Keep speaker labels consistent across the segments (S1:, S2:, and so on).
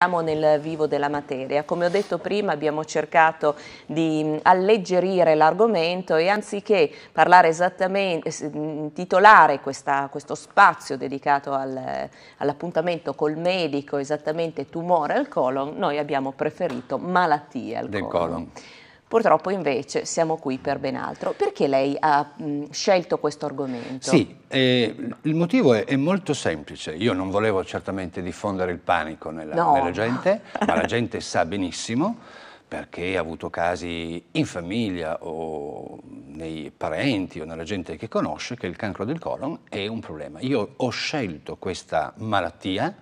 S1: Siamo nel vivo della materia. Come ho detto prima abbiamo cercato di mm, alleggerire l'argomento e anziché parlare esattamente, mm, titolare questa, questo spazio dedicato al, all'appuntamento col medico esattamente tumore al colon, noi abbiamo preferito malattie al Del colon. colon. Purtroppo invece siamo qui per ben altro. Perché lei ha scelto questo argomento? Sì,
S2: eh, il motivo è, è, molto semplice. Io non volevo certamente diffondere il panico nella, no. nella gente, ma la gente sa benissimo perché ha avuto casi in famiglia o nei parenti o nella gente che conosce che il cancro del colon è un problema. Io ho scelto questa malattia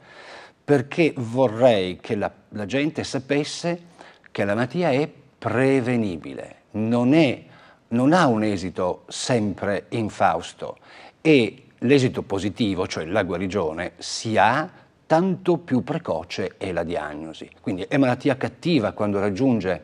S2: perché vorrei che la, la gente sapesse che la malattia è prevenibile, non, è, non ha un esito sempre infausto e l'esito positivo, cioè la guarigione, si ha tanto più precoce è la diagnosi. Quindi è malattia cattiva quando raggiunge,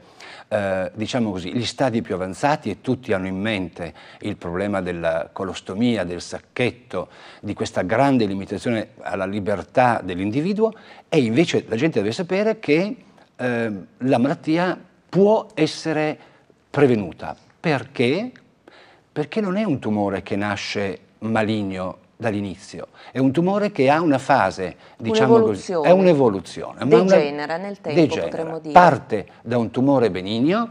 S2: eh, diciamo così, gli stadi più avanzati e tutti hanno in mente il problema della colostomia, del sacchetto, di questa grande limitazione alla libertà dell'individuo e invece la gente deve sapere che eh, la malattia può essere prevenuta. Perché? Perché non è un tumore che nasce maligno dall'inizio, è un tumore che ha una fase, diciamo così, è un'evoluzione. Degenera
S1: una, nel tempo, degenera. potremmo dire. Parte
S2: da un tumore benigno,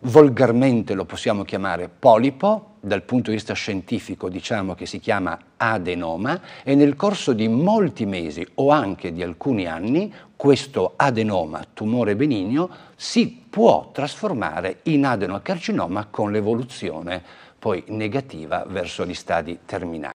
S2: volgarmente lo possiamo chiamare polipo, dal punto di vista scientifico diciamo che si chiama adenoma e nel corso di molti mesi o anche di alcuni anni questo adenoma, tumore benigno, si può trasformare in adenocarcinoma con l'evoluzione poi negativa verso gli stadi terminali.